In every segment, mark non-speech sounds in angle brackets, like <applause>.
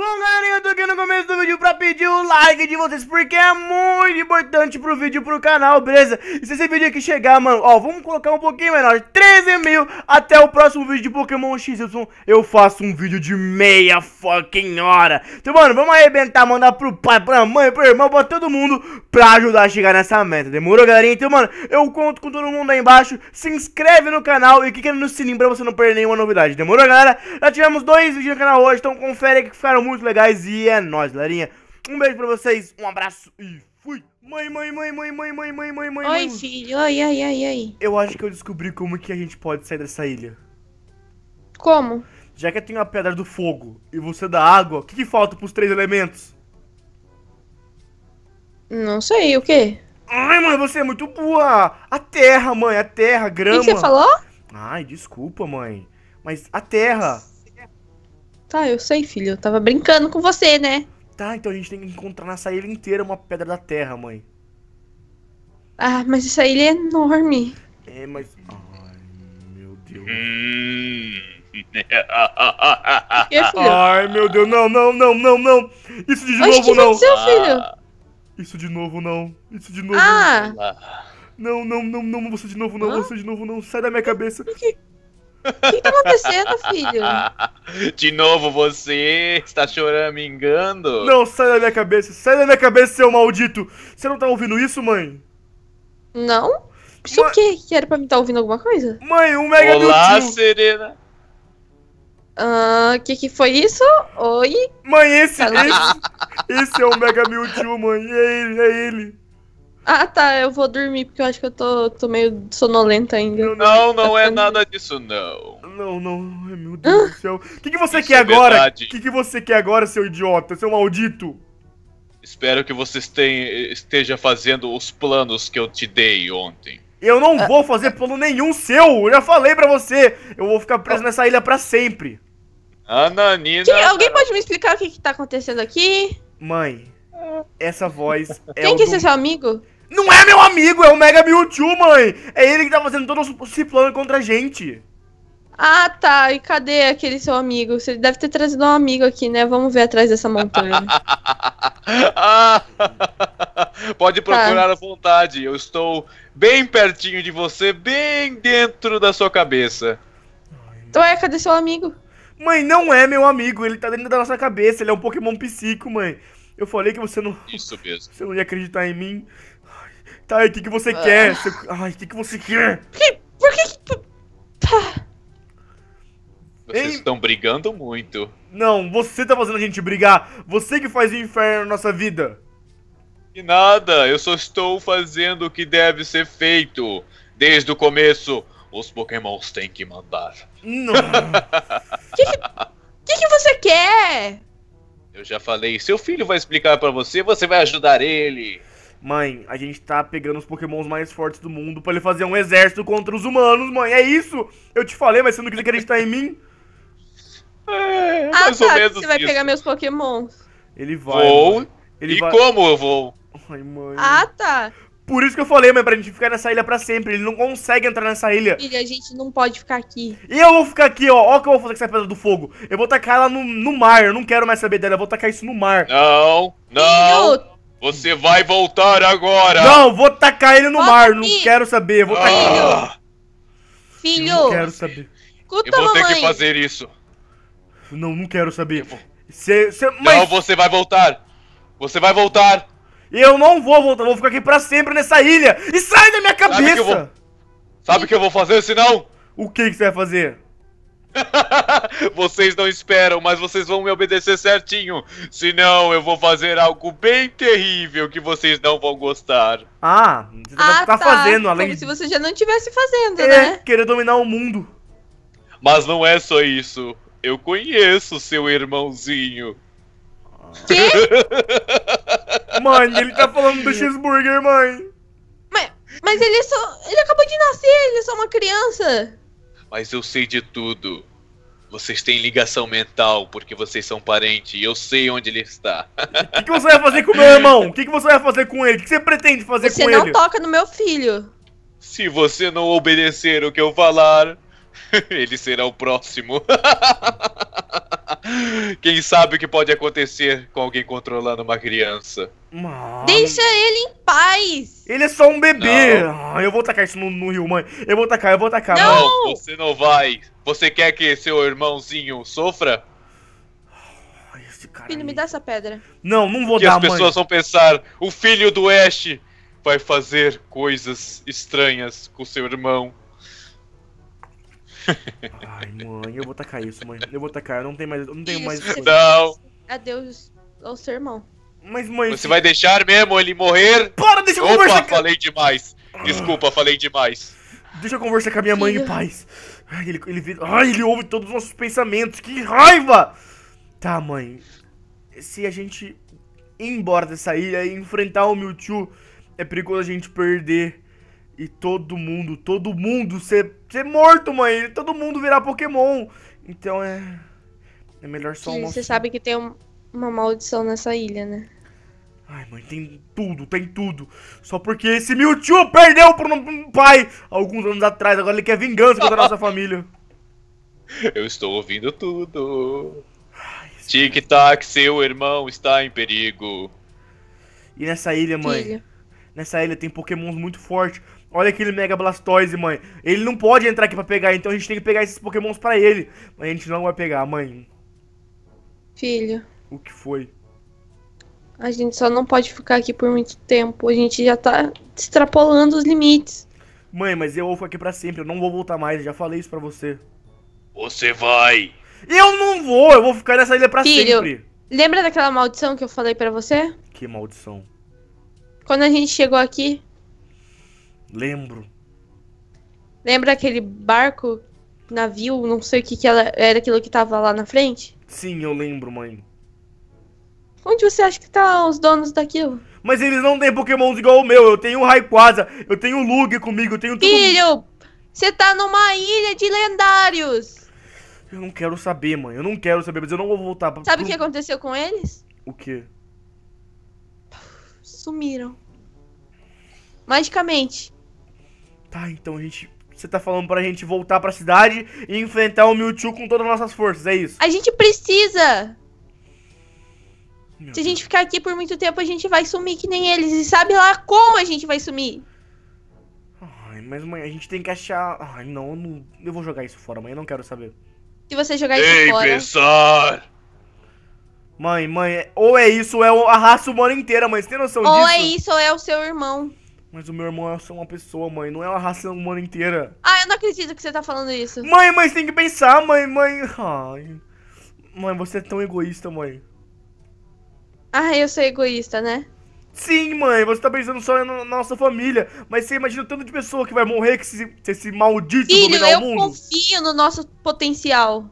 Bom, galerinha, eu tô aqui no começo vídeo pra pedir o like de vocês, porque é muito importante pro vídeo, pro canal, beleza? E se esse vídeo aqui chegar, mano, ó, vamos colocar um pouquinho menor, 13 mil, até o próximo vídeo de Pokémon XY, eu faço um vídeo de meia fucking hora. Então, mano, vamos arrebentar, mandar pro pai, pra mãe, pro irmão, pra todo mundo, pra ajudar a chegar nessa meta, demorou, galerinha? Então, mano, eu conto com todo mundo aí embaixo, se inscreve no canal e clica no sininho pra você não perder nenhuma novidade, demorou, galera? Já tivemos dois vídeos no canal hoje, então confere aí que ficaram muito legais e é nóis, galera galerinha. Um beijo pra vocês, um abraço e fui! Mãe, mãe, mãe, mãe, mãe, mãe, mãe, mãe, mãe. Oi, filho, oi, oi, oi, oi. Eu acho que eu descobri como que a gente pode sair dessa ilha. Como? Já que eu tenho a pedra do fogo e você da água, o que, que falta pros três elementos? Não sei, o quê? Ai, mãe, você é muito boa! A terra, mãe, a terra, grama. O que você falou? Ai, desculpa, mãe. Mas a terra. Tá, eu sei, filho. Eu tava brincando com você, né? Tá, então a gente tem que encontrar nessa ilha inteira uma pedra da terra, mãe. Ah, mas essa ilha é enorme. É, mas. Ai, meu Deus. que, filho? Ai, meu Deus, não, não, não, não, não. Isso de Oxe, O que Aconteceu, filho? Isso de novo, não. Isso de novo. Ah. Não, não, não, não, você de novo, não, você de novo, não. Sai da minha cabeça. O que, o que tá acontecendo, filho? De novo você está chorando me choramingando? Não, sai da minha cabeça, sai da minha cabeça, seu maldito! Você não tá ouvindo isso, mãe? Não? Isso Ma... o quê? Que era pra mim estar tá ouvindo alguma coisa? Mãe, um mega Olá, Serena! Ah, uh, que que foi isso? Oi? Mãe, esse, esse, esse é o Mega Mewtwo, mãe. É ele, é ele. Ah, tá, eu vou dormir porque eu acho que eu tô, tô meio sonolenta ainda. Não, não, não é tá nada disso, não não, não. Meu Deus do céu. O <laughs> que, que você Isso quer é agora? O que, que você quer agora, seu idiota, seu maldito? Espero que você esteja fazendo os planos que eu te dei ontem. Eu não ah. vou fazer plano nenhum seu! Eu já falei pra você! Eu vou ficar preso ah. nessa ilha pra sempre! Ananina! Que, alguém pode me explicar o que, que tá acontecendo aqui? Mãe, essa voz <laughs> é. Quem que é do... seu amigo? Não é meu amigo, é o Mega Mewtwo, mãe! É ele que tá fazendo todo esse plano contra a gente! Ah, tá. E cadê aquele seu amigo? Você deve ter trazido um amigo aqui, né? Vamos ver atrás dessa montanha. ah, <laughs> pode procurar tá. à vontade. Eu estou bem pertinho de você, bem dentro da sua cabeça. Então é, cadê seu amigo? Mãe, não é meu amigo. Ele tá dentro da nossa cabeça. Ele é um Pokémon psico, mãe. Eu falei que você não. Isso mesmo. Você não ia acreditar em mim. tá, o que, que você ah. quer? Ai, o que, que você quer? Por que. Por que. Tá. Vocês estão brigando muito. Não, você tá fazendo a gente brigar. Você que faz o inferno na nossa vida. E nada, eu só estou fazendo o que deve ser feito. Desde o começo, os pokémons têm que mandar. Não. O <laughs> que, que, que você quer? Eu já falei, seu filho vai explicar para você, você vai ajudar ele. Mãe, a gente tá pegando os pokémons mais fortes do mundo para ele fazer um exército contra os humanos, mãe. É isso! Eu te falei, mas você não quis acreditar em mim? É, ah, mais tá, ou menos você vai isso. pegar meus pokémons. Ele vai. Vou. Ele e vai... como eu vou? Ai, mãe. Ah, tá. Por isso que eu falei, mãe, pra gente ficar nessa ilha pra sempre. Ele não consegue entrar nessa ilha. Filho, a gente não pode ficar aqui. E eu vou ficar aqui, ó. Ó o que eu vou fazer com essa pedra do fogo. Eu vou tacar ela no, no mar. Eu não quero mais saber dela. Eu vou tacar isso no mar. Não, não. Filho. Você vai voltar agora. Não, vou tacar ele no oh, mar. Filho. Não quero saber. Eu vou tacar. Filho. Filho. Eu não quero saber. Escuta, eu vou mamãe. ter que fazer isso. Tipo, não, não quero saber. Tipo, mas... Não, você vai voltar. Você vai voltar. Eu não vou voltar, vou ficar aqui pra sempre nessa ilha. E sai da minha cabeça. Sabe o que, vou... que eu vou fazer, senão? O que, que você vai fazer? <laughs> vocês não esperam, mas vocês vão me obedecer certinho. Senão eu vou fazer algo bem terrível que vocês não vão gostar. Ah, você tá ah, tá, tá fazendo, além Como se você já não estivesse fazendo, é, né? Querer dominar o mundo. Mas não é só isso. Eu conheço seu irmãozinho. Que? <laughs> mãe, ele tá falando do cheeseburger, mãe. Mas, mas ele é só. Ele acabou de nascer, ele é só uma criança. Mas eu sei de tudo. Vocês têm ligação mental porque vocês são parentes e eu sei onde ele está. O que, que, você vai fazer com meu irmão? O que, que, você vai fazer com ele? O que você pretende fazer você com ele? Você não toca no meu filho. Se você não obedecer o que eu falar, <laughs> Ele será o próximo. <laughs> Quem sabe o que pode acontecer com alguém controlando uma criança? Mano. Deixa ele em paz! Ele é só um bebê! Não. Ah, eu vou tacar isso no, no, rio, mãe. Eu vou tacar, eu vou tacar, não. você não vai. Você quer que seu irmãozinho sofra? Esse cara filho, aí. É me dá essa pedra. Não, não vou que dar, mãe. as pessoas vão pensar, o filho do Ash vai fazer coisas estranhas com seu irmão Ai, mãe, eu vou tacar isso, mãe. Eu vou tacar, eu não tenho mais. não tenho isso, mais. não! Adeus ao seu irmão. Mas, mãe. Você vai deixar mesmo ele morrer? Para, deixa eu Opa, conversar. Opa, falei demais. Desculpa, falei demais. Deixa eu conversar com a minha mãe em paz. Ai ele, ele, ai, ele ouve todos os nossos pensamentos. Que raiva! Tá, mãe. Se a gente ir embora dessa ilha e enfrentar o Mewtwo, é perigoso a gente perder e todo mundo, todo mundo ser, ser é morto, mãe. Todo mundo virar Pokémon. Então é. É melhor só uma. Você sabe que tem um, uma maldição nessa ilha, né? Ai, mãe, tem tudo, tem tudo. Só porque esse Mewtwo perdeu pro um pai alguns anos atrás. Agora ele quer vingança contra a nossa <laughs> família. Eu estou ouvindo tudo. Tic-tac, seu irmão está em perigo. E nessa ilha, mãe? Filha. Nessa ilha tem pokémons muito fortes. Olha aquele Mega Blastoise, mãe. Ele não pode entrar aqui pra pegar, então a gente tem que pegar esses pokémons pra ele. Mas a gente não vai pegar, mãe. Filho. O que foi? A gente só não pode ficar aqui por muito tempo. A gente já tá extrapolando os limites. Mãe, mas eu vou ficar aqui pra sempre. Eu não vou voltar mais. Eu já falei isso pra você. Você vai. Eu não vou. Eu vou ficar nessa ilha pra Filho, sempre. Lembra daquela maldição que eu falei pra você? Que maldição? Quando a gente chegou aqui. Lembro. Lembra aquele barco, navio, não sei o que, que ela, era aquilo que tava lá na frente? Sim, eu lembro, mãe. Onde você acha que tá os donos daquilo? Mas eles não têm pokémons igual o meu. Eu tenho o Rayquaza, eu tenho o Lug comigo, eu tenho tudo. Filho, você tá numa ilha de lendários. Eu não quero saber, mãe. Eu não quero saber, mas eu não vou voltar pra... Sabe o pro... que aconteceu com eles? O quê? sumiram. Magicamente. Tá, então a gente. Você tá falando pra gente voltar pra cidade e enfrentar o Mewtwo com todas as nossas forças, é isso? A gente precisa! Meu Se a gente ficar aqui por muito tempo, a gente vai sumir que nem eles. E sabe lá como a gente vai sumir? Ai, mas mãe, a gente tem que achar. Ai, não, eu, não... eu vou jogar isso fora, mãe, eu não quero saber. Se você jogar Ei, isso fora. Pensar. Mãe, mãe, é, ou é isso ou é a raça humana inteira, mãe. Você tem noção ou disso? Ou é isso ou é o seu irmão. Mas o meu irmão é só uma pessoa, mãe. Não é uma raça humana inteira. Ah, eu não acredito que você tá falando isso. Mãe, mãe, você tem que pensar, mãe, mãe. Ai. Mãe, você é tão egoísta, mãe. Ah, eu sou egoísta, né? Sim, mãe, você tá pensando só na nossa família, mas você imagina o tanto de pessoa que vai morrer que esse, esse maldito Filho, dominar o mundo. Filho, eu confio no nosso potencial.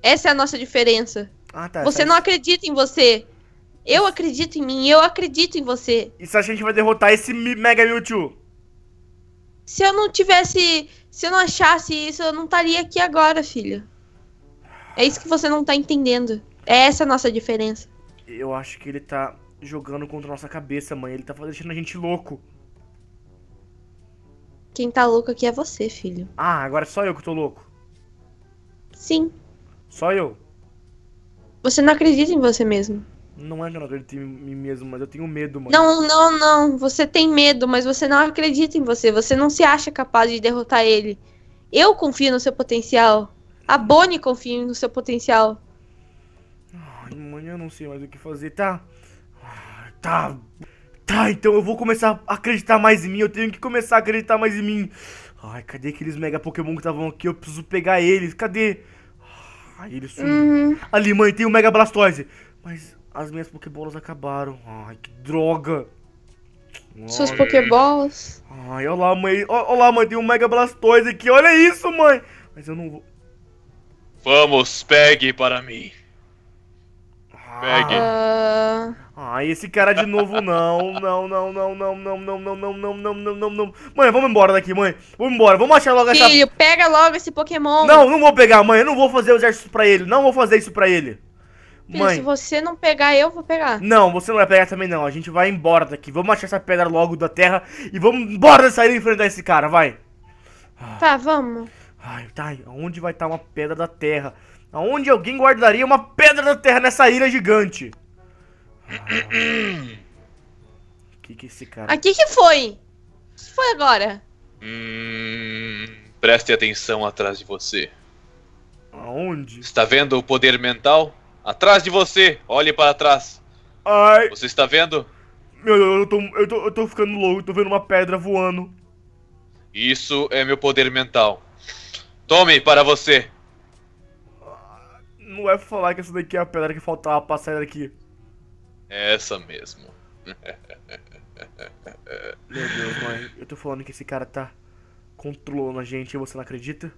Essa é a nossa diferença. Ah, tá. Você tá. não acredita em você. Eu acredito em mim, eu acredito em você. E se a gente vai derrotar esse Mega Mewtwo? Se eu não tivesse. Se eu não achasse isso, eu não estaria aqui agora, filho. É isso que você não tá entendendo. É essa a nossa diferença. Eu acho que ele tá jogando contra a nossa cabeça, mãe. Ele tá deixando a gente louco. Quem tá louco aqui é você, filho. Ah, agora é só eu que tô louco. Sim. Só eu? Você não acredita em você mesmo. Não é que eu não acredito em mim mesmo, mas eu tenho medo, mano. Não, não, não. Você tem medo, mas você não acredita em você. Você não se acha capaz de derrotar ele. Eu confio no seu potencial. A Bonnie confia no seu potencial. Ai, mãe, eu não sei mais o que fazer. Tá. Tá. Tá, então eu vou começar a acreditar mais em mim. Eu tenho que começar a acreditar mais em mim. Ai, cadê aqueles mega Pokémon que estavam aqui? Eu preciso pegar eles. Cadê? Aí ele sumiu. Uhum. Ali, mãe, tem o Mega Blastoise. Mas as minhas Pokébolas acabaram. Ai, que droga. Suas Ai. Pokébolas? Ai, olha lá, mãe. Olha lá, mãe, tem um Mega Blastoise aqui. Olha isso, mãe. Mas eu não vou... Vamos, pegue para mim. Pegue. Ah. Ah, esse cara de novo não, não, não, não, não, não, não, não, não, não, não, não, não, não. Mãe, vamos embora daqui, mãe. Vamos embora, vamos achar logo essa. Filho, pega logo esse Pokémon. Não, não vou pegar, mãe. Eu não vou fazer o exército pra ele. Não vou fazer isso pra ele. Filho, mãe. se você não pegar, eu vou pegar. Não, você não vai pegar também, não. A gente vai embora daqui. Vamos achar essa pedra logo da terra e vamos embora dessa ilha enfrentar esse cara, vai. Tá, vamos. Ai, tá. Onde vai estar uma pedra da terra? Aonde alguém guardaria uma pedra da terra nessa ilha gigante? que que esse cara. Aqui que foi? O que foi agora? Hum, preste atenção atrás de você. Aonde? Está vendo o poder mental? Atrás de você! Olhe para trás! Ai! Você está vendo? Meu Deus, eu tô, eu tô, eu tô ficando louco, eu tô vendo uma pedra voando. Isso é meu poder mental. Tome para você! Não é falar que essa daqui é a pedra que faltava pra sair daqui. Essa mesmo. Meu Deus, mãe. Eu tô falando que esse cara tá controlando a gente e você não acredita?